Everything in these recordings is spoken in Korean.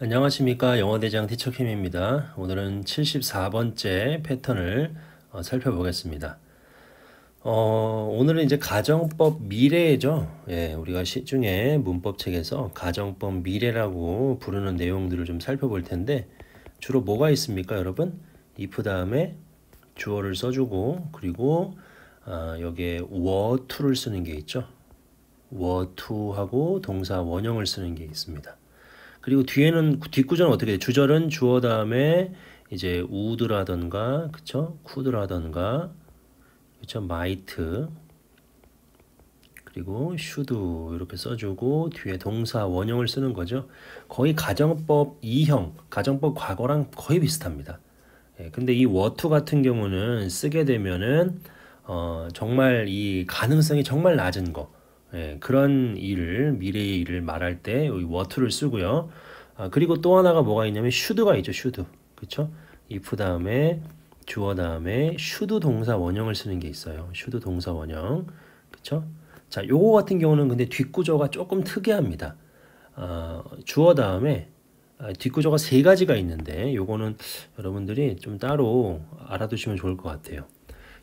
안녕하십니까 영어대장 티처킴입니다. 오늘은 74번째 패턴을 어, 살펴보겠습니다. 어, 오늘은 이제 가정법 미래죠. 예, 우리가 시중에 문법책에서 가정법 미래라고 부르는 내용들을 좀 살펴볼 텐데 주로 뭐가 있습니까 여러분? if 다음에 주어를 써주고 그리고 어, 여기에 were to를 쓰는 게 있죠. were to하고 동사 원형을 쓰는 게 있습니다. 그리고 뒤에는 뒷구절은 어떻게 돼? 주절은 주어 다음에 이제 우드라던가 그쵸? 쿠드라던가 그쵸? 마이트 그리고 슈드 이렇게 써주고 뒤에 동사 원형을 쓰는 거죠. 거의 가정법 2형, 가정법 과거랑 거의 비슷합니다. 예, 근데 이 워투 같은 경우는 쓰게 되면은 어, 정말 이 가능성이 정말 낮은 거 예, 그런 일을 미래의 일을 말할 때 여기 w h 를 쓰고요. 아, 그리고 또 하나가 뭐가 있냐면 슈드가 있죠. 슈드. 그렇죠? if 다음에 주어 다음에 슈드 동사 원형을 쓰는 게 있어요. 슈드 동사 원형. 그렇죠? 자, 요거 같은 경우는 근데 뒷구조가 조금 특이합니다. 아, 주어 다음에 아, 뒷구조가 세 가지가 있는데 요거는 여러분들이 좀 따로 알아두시면 좋을 것 같아요.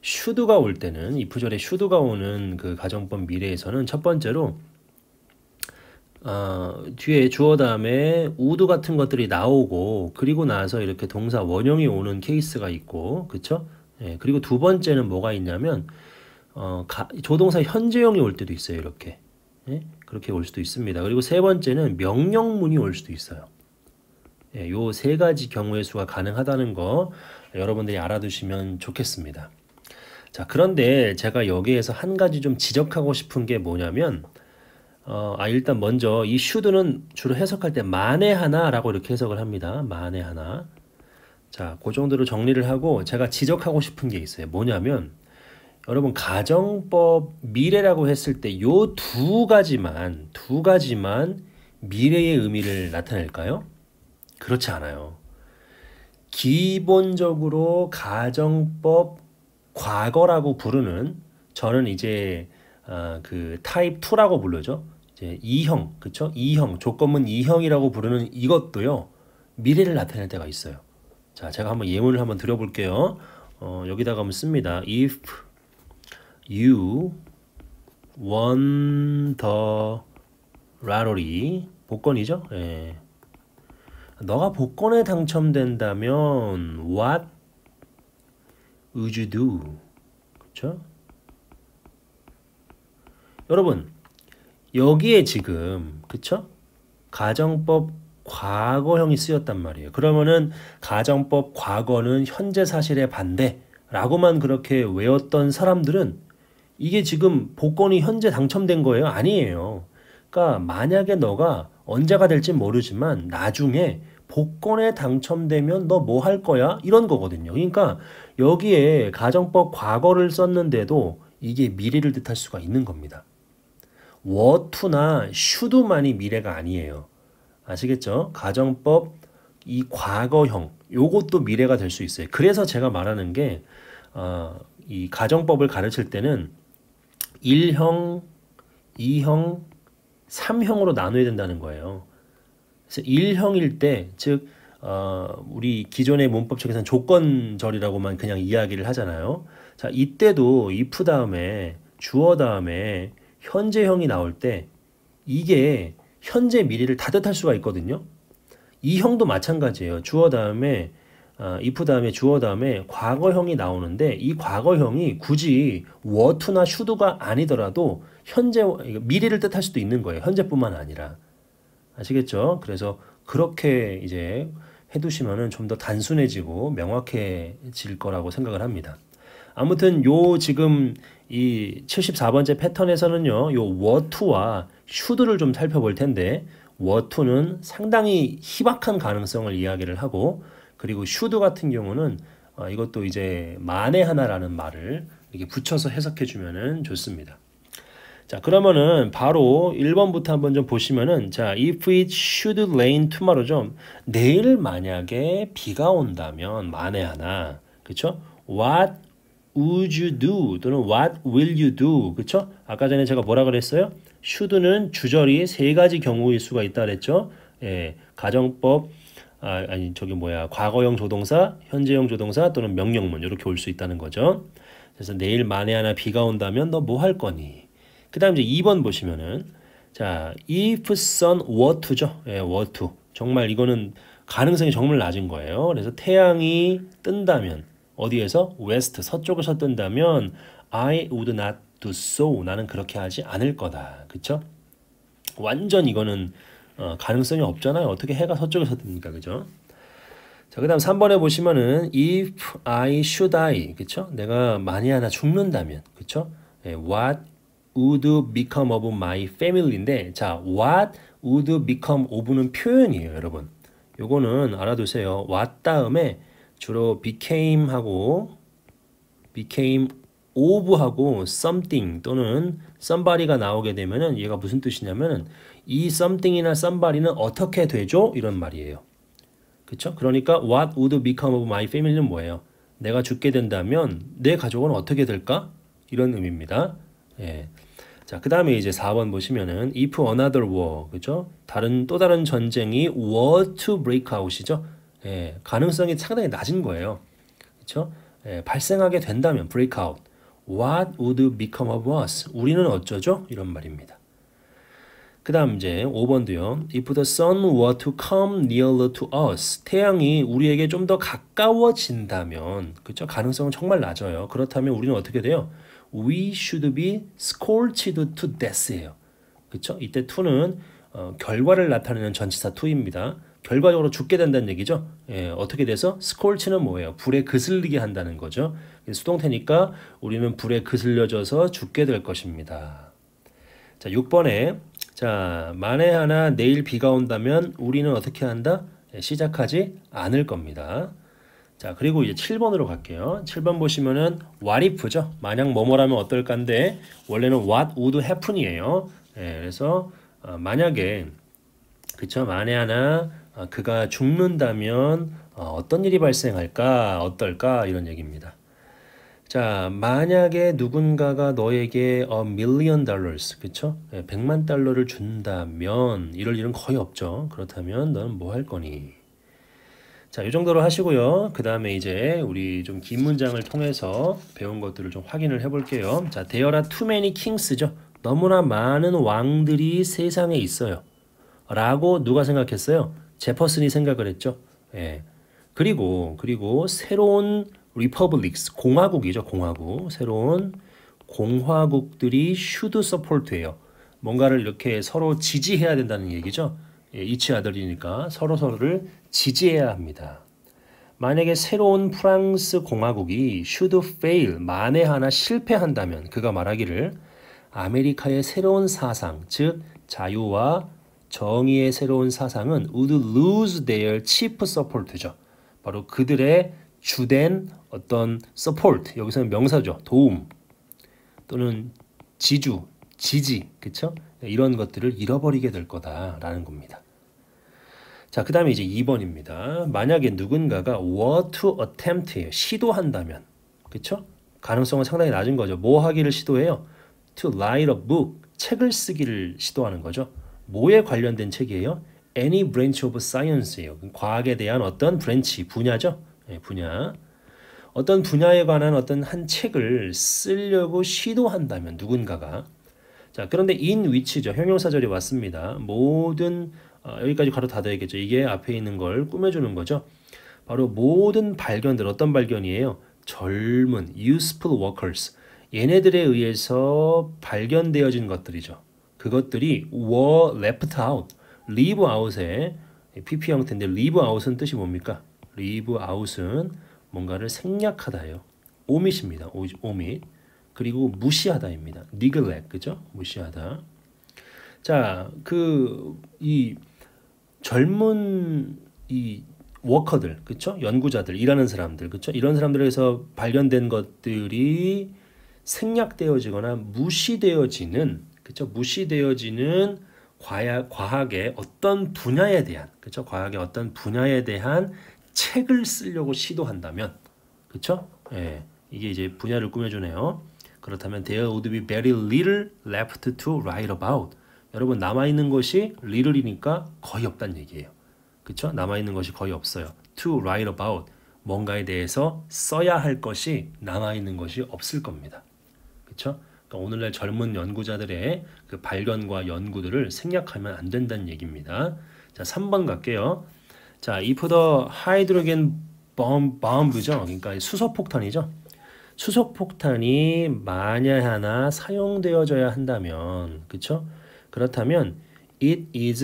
슈드가 올 때는 이부절에 슈드가 오는 그 가정법 미래에서는 첫 번째로 어, 뒤에 주어 다음에 우드 같은 것들이 나오고 그리고 나서 이렇게 동사 원형이 오는 케이스가 있고 그쵸? 예, 그리고 두 번째는 뭐가 있냐면 어, 가, 조동사 현재형이 올 때도 있어요 이렇게 예? 그렇게 올 수도 있습니다 그리고 세 번째는 명령문이 올 수도 있어요 이 예, 요 세 가지 경우의 수가 가능하다는 거 여러분들이 알아두시면 좋겠습니다 자, 그런데 제가 여기에서 한 가지 좀 지적하고 싶은 게 뭐냐면, 어, 아, 일단 먼저 이 슈드는 주로 해석할 때 만에 하나라고 이렇게 해석을 합니다. 만에 하나. 자, 그 정도로 정리를 하고 제가 지적하고 싶은 게 있어요. 뭐냐면, 여러분, 가정법 미래라고 했을 때 요 두 가지만, 두 가지만 미래의 의미를 나타낼까요? 그렇지 않아요. 기본적으로 가정법 과거라고 부르는 저는 이제 어, 그 타입 2라고 부르죠. 이제 2형, 그쵸? 2형, 조건문 2형이라고 부르는 이것도요, 미래를 나타낼 때가 있어요. 자, 제가 한번 예문을 한번 드려볼게요. 어, 여기다가 한번 씁니다. If you won the lottery, 복권이죠? 예. 너가 복권에 당첨된다면, what w o u 그렇죠? 여러분 여기에 지금 그쵸? 가정법 과거형이 쓰였단 말이에요. 그러면은 가정법 과거는 현재 사실의 반대라고만 그렇게 외웠던 사람들은 이게 지금 복권이 현재 당첨된 거예요? 아니에요. 그러니까 만약에 너가 언제가 될지 모르지만 나중에 복권에 당첨되면 너 뭐 할 거야? 이런 거거든요. 그러니까 여기에 가정법 과거를 썼는데도 이게 미래를 뜻할 수가 있는 겁니다. 워투나 슈드만이 미래가 아니에요. 아시겠죠? 가정법 이 과거형 요것도 미래가 될 수 있어요. 그래서 제가 말하는 게이 어, 가정법을 가르칠 때는 1형, 2형, 3형으로 나눠야 된다는 거예요. 그래서 일형일 때, 즉 어, 우리 기존의 문법책에서는 조건절이라고만 그냥 이야기를 하잖아요. 자, 이때도 if 다음에 주어 다음에 현재형이 나올 때 이게 현재 미래를 다 뜻할 수가 있거든요. 이 형도 마찬가지예요. 주어 다음에 어, if 다음에 주어 다음에 과거형이 나오는데 이 과거형이 굳이 w h 나 s h o 가 아니더라도 현재 미래를 뜻할 수도 있는 거예요. 현재뿐만 아니라. 아시겠죠? 그래서 그렇게 이제 해두시면은 좀 더 단순해지고 명확해질 거라고 생각을 합니다. 아무튼 요 지금 이 74번째 패턴에서는요. 요 워투와 슈드를 좀 살펴볼 텐데 워투는 상당히 희박한 가능성을 이야기를 하고 그리고 슈드 같은 경우는 어, 이것도 이제 만에 하나라는 말을 이렇게 붙여서 해석해 주면은 좋습니다. 자, 그러면은 바로 1번부터 한번 좀 보시면은 자, if it should rain t o m o r r o w 좀 내일 만약에 비가 온다면 만에 하나. 그쵸 what would you do 또는 what will you do. 그쵸 아까 전에 제가 뭐라 그랬어요? should는 주절이 세 가지 경우일 수가 있다 그랬죠? 예. 가정법 아, 아니 저기 뭐야 과거형 조동사, 현재형 조동사 또는 명령문 이렇게 올 수 있다는 거죠. 그래서 내일 만에 하나 비가 온다면 너 뭐 할 거니? 그 다음 이제 2번 보시면은, 자, if sun were to죠. 예, were to. 정말 이거는 가능성이 정말 낮은 거예요. 그래서 태양이 뜬다면, 어디에서? west, 서쪽에서 뜬다면, I would not do so. 나는 그렇게 하지 않을 거다. 그쵸? 완전 이거는 어, 가능성이 없잖아요. 어떻게 해가 서쪽에서 뜹니까? 그죠? 자, 그 다음 3번에 보시면은 if I should I 그쵸? 내가 만이 하나 죽는다면 그쵸? 예, what would become of my family인데 자 what would become of는 표현이에요 여러분 요거는 알아두세요 what 다음에 주로 became 하고 became of 하고 something 또는 somebody가 나오게 되면은 얘가 무슨 뜻이냐면은 이 something이나 somebody는 어떻게 되죠? 이런 말이에요. 그쵸? 그러니까 what would become of my family는 뭐예요? 내가 죽게 된다면 내 가족은 어떻게 될까? 이런 의미입니다. 예. 자, 그 다음에 이제 4번 보시면은 if another war, 그죠? 다른, 또 다른 전쟁이 war to break out이죠? 예, 가능성이 상당히 낮은 거예요. 그쵸? 예, 발생하게 된다면, break out. What would become of us? 우리는 어쩌죠? 이런 말입니다. 그 다음 이제 5번도요. If the sun were to come nearer to us. 태양이 우리에게 좀 더 가까워진다면. 그쵸? 가능성은 정말 낮아요. 그렇다면 우리는 어떻게 돼요? we should be scorched to death예요. 그렇죠? 이때 to는 어, 결과를 나타내는 전치사 to입니다. 결과적으로 죽게 된다는 얘기죠. 예, 어떻게 돼서 스콜치는 뭐예요? 불에 그슬리게 한다는 거죠. 수동태니까 우리는 불에 그슬려져서 죽게 될 것입니다. 자, 6번에 자, 만에 하나 내일 비가 온다면 우리는 어떻게 한다? 예, 시작하지 않을 겁니다. 자 그리고 이제 7번으로 갈게요 7번 보시면은 what if죠 만약 뭐뭐라면 어떨까인데 원래는 what would happen이에요 예, 그래서 어, 만약에 그쵸 만에 하나 어, 그가 죽는다면 어, 떤 일이 발생할까 어떨까 이런 얘기입니다 자 만약에 누군가가 너에게 a million dollars 그쵸 예, 100만 달러를 준다면 이럴 일은 거의 없죠 그렇다면 너는 뭐 할 거니 자, 이 정도로 하시고요. 그 다음에 이제 우리 좀 긴 문장을 통해서 배운 것들을 좀 확인을 해볼게요. 자, 대열아 too many kings죠. 너무나 많은 왕들이 세상에 있어요. 라고 누가 생각했어요? 제퍼슨이 생각을 했죠. 예. 그리고 그리고 새로운 리퍼블릭스 공화국이죠. 공화국 새로운 공화국들이 슈드 서포트예요. 뭔가를 이렇게 서로 지지해야 된다는 얘기죠. 예, 이치 아들이니까 서로 서로를 지지해야 합니다. 만약에 새로운 프랑스 공화국이 should fail, 만에 하나 실패한다면 그가 말하기를 아메리카의 새로운 사상, 즉 자유와 정의의 새로운 사상은 would lose their chief support죠. 바로 그들의 주된 어떤 support, 여기서는 명사죠. 도움 또는 지주, 지지, 그쵸? 이런 것들을 잃어버리게 될 거다라는 겁니다. 자, 그 다음에 이제 2번입니다. 만약에 누군가가 w h a t to attempt, 시도한다면. 그쵸? 가능성은 상당히 낮은 거죠. 뭐 하기를 시도해요? to write a book, 책을 쓰기를 시도하는 거죠. 뭐에 관련된 책이에요? any branch of science예요. 과학에 대한 어떤 브랜치, 분야죠. 네, 분야. 어떤 분야에 관한 어떤 한 책을 쓰려고 시도한다면 누군가가 자 그런데 in 위치죠 형용사절이 왔습니다 모든 아, 여기까지 가로 닫아야겠죠. 이게 앞에 있는 걸 꾸며주는 거죠. 바로 모든 발견들 어떤 발견이에요? 젊은 useful workers 얘네들에 의해서 발견되어진 것들이죠. 그것들이 were left out, leave out의 PP 형태인데 leave out은 뜻이 뭡니까? leave out은 뭔가를 생략하다예요. 오밋입니다. 오밋. 그리고 무시하다입니다. neglect 그죠? 무시하다. 자, 그이 젊은 이 워커들, 그렇 연구자들, 일하는 사람들, 그렇 이런 사람들에서 발견된 것들이 생략되어지거나 무시되어지는, 그렇 무시되어지는 과야, 과학의 어떤 분야에 대한, 그렇 과학의 어떤 분야에 대한 책을 쓰려고 시도한다면, 그렇 예, 이게 이제 분야를 꾸며주네요. 그렇다면 there would be very little left to write about. 여러분 남아 있는 것이 little이니까 거의 없다는 얘기예요. 그렇죠? 남아 있는 것이 거의 없어요. To write about 뭔가에 대해서 써야 할 것이 남아 있는 것이 없을 겁니다. 그렇죠? 그러니까 오늘날 젊은 연구자들의 그 발견과 연구들을 생략하면 안 된다는 얘기입니다. 자, 3번 갈게요. 자, if the hydrogen bomb, bomb죠. 그러니까 수소폭탄이죠. 수소폭탄이 만에 하나 사용되어져야 한다면, 그렇죠? 그렇다면 it is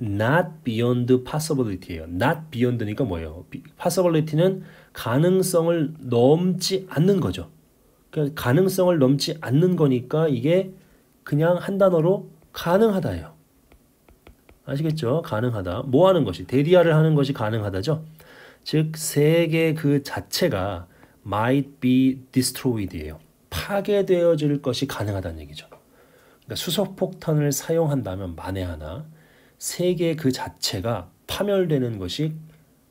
not beyond possibility예요. not beyond니까 뭐예요? possibility는 가능성을 넘지 않는 거죠. 그러니까 가능성을 넘지 않는 거니까 이게 그냥 한 단어로 가능하다예요. 아시겠죠? 가능하다. 뭐 하는 것이? 대리아를 하는 것이 가능하다죠. 즉 세계 그 자체가 might be destroyed예요. 파괴되어질 것이 가능하다는 얘기죠. 그러니까 수소폭탄을 사용한다면 만에 하나 세계 그 자체가 파멸되는 것이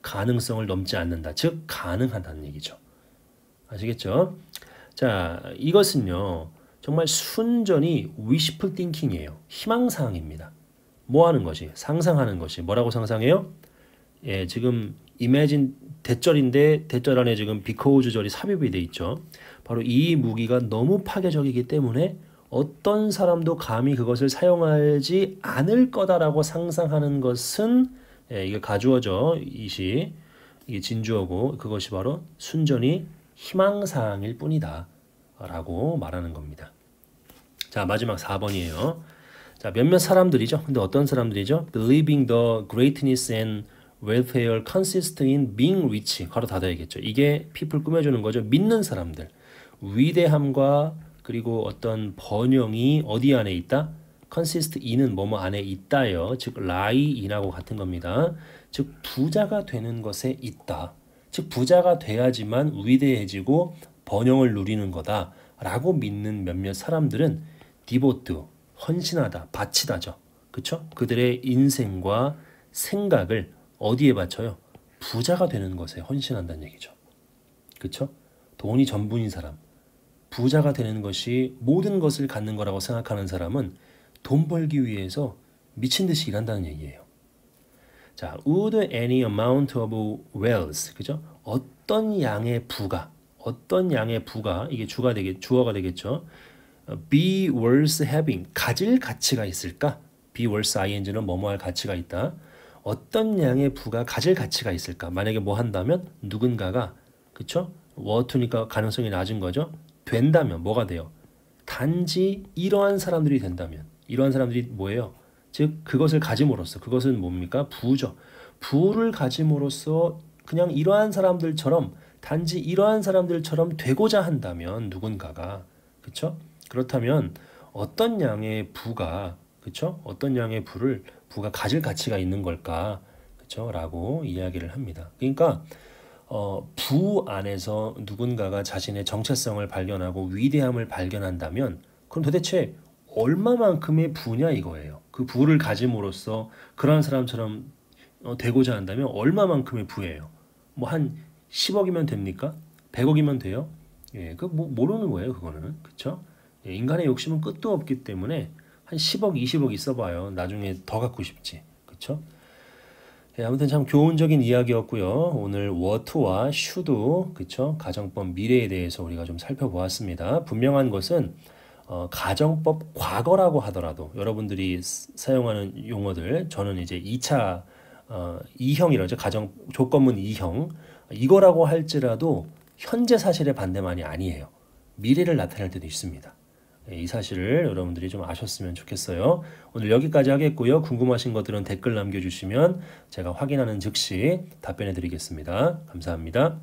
가능성을 넘지 않는다. 즉 가능하다는 얘기죠. 아시겠죠? 자, 이것은요. 정말 순전히 wishful i 위시풀 띵킹이에요. 희망사항입니다. 뭐 하는 것이? 상상하는 것이. 뭐라고 상상해요? 예, 지금 이매진 대절인데 대절 안에 지금 비커우즈 절이 삽입이 돼 있죠. 바로 이 무기가 너무 파괴적이기 때문에 어떤 사람도 감히 그것을 사용하지 않을 거다라고 상상하는 것은 예, 이게 가주어져 이시 이게 진주어고 그것이 바로 순전히 희망사항일 뿐이다 라고 말하는 겁니다. 자 마지막 4번이에요. 자 몇몇 사람들이죠. 근데 어떤 사람들이죠? Believing the greatness and welfare consist in being rich. 바로 닫아야겠죠. 이게 people 꾸며주는 거죠. 믿는 사람들. 위대함과 그리고 어떤 번영이 어디 안에 있다? consist in은 뭐뭐 안에 있다요. 즉 lie in하고 같은 겁니다. 즉 부자가 되는 것에 있다. 즉 부자가 돼야지만 위대해지고 번영을 누리는 거다라고 믿는 몇몇 사람들은 디보트, 헌신하다, 바치다죠. 그쵸? 그들의 인생과 생각을 어디에 바쳐요? 부자가 되는 것에 헌신한다는 얘기죠. 그쵸? 돈이 전부인 사람, 부자가 되는 것이 모든 것을 갖는 거라고 생각하는 사람은 돈 벌기 위해서 미친 듯이 일한다는 얘기예요. 자, would any amount of wealth, 그죠? 어떤 양의 부가, 어떤 양의 부가 이게 주가 되겠, 주어가 되겠죠. 어, be worth having, 가질 가치가 있을까? be worth ing는 뭐뭐할 가치가 있다. 어떤 양의 부가 가질 가치가 있을까? 만약에 뭐 한다면 누군가가 그쵸? 워투니까 가능성이 낮은 거죠. 된다면 뭐가 돼요? 단지 이러한 사람들이 된다면 이러한 사람들이 뭐예요? 즉 그것을 가짐으로써 그것은 뭡니까? 부죠. 부를 가짐으로써 그냥 이러한 사람들처럼 단지 이러한 사람들처럼 되고자 한다면 누군가가 그렇죠? 그렇다면 어떤 양의 부가 그렇죠? 어떤 양의 부를 부가 가질 가치가 있는 걸까? 그렇죠?라고 이야기를 합니다. 그러니까 어, 부 안에서 누군가가 자신의 정체성을 발견하고 위대함을 발견한다면 그럼 도대체 얼마만큼의 부냐 이거예요. 그 부를 가짐으로써 그러 사람처럼 어, 되고자 한다면 얼마만큼의 부예요. 뭐 한 10억이면 됩니까? 100억이면 돼요? 예, 그 뭐, 모르는 거예요, 그거는. 그렇죠? 예, 인간의 욕심은 끝도 없기 때문에 한 10억, 20억 있어 봐요. 나중에 더 갖고 싶지. 그렇죠? 네, 아무튼 참 교훈적인 이야기였고요. 오늘 워트와 슈도 그쵸? 가정법 미래에 대해서 우리가 좀 살펴보았습니다. 분명한 것은 어, 가정법 과거라고 하더라도 여러분들이 사용하는 용어들 저는 이제 2차 어, 2형이라죠. 가정 조건문 2형 이거라고 할지라도 현재 사실의 반대만이 아니에요. 미래를 나타낼 때도 있습니다. 예, 이 사실을 여러분들이 좀 아셨으면 좋겠어요. 오늘 여기까지 하겠고요. 궁금하신 것들은 댓글 남겨주시면 제가 확인하는 즉시 답변해 드리겠습니다. 감사합니다.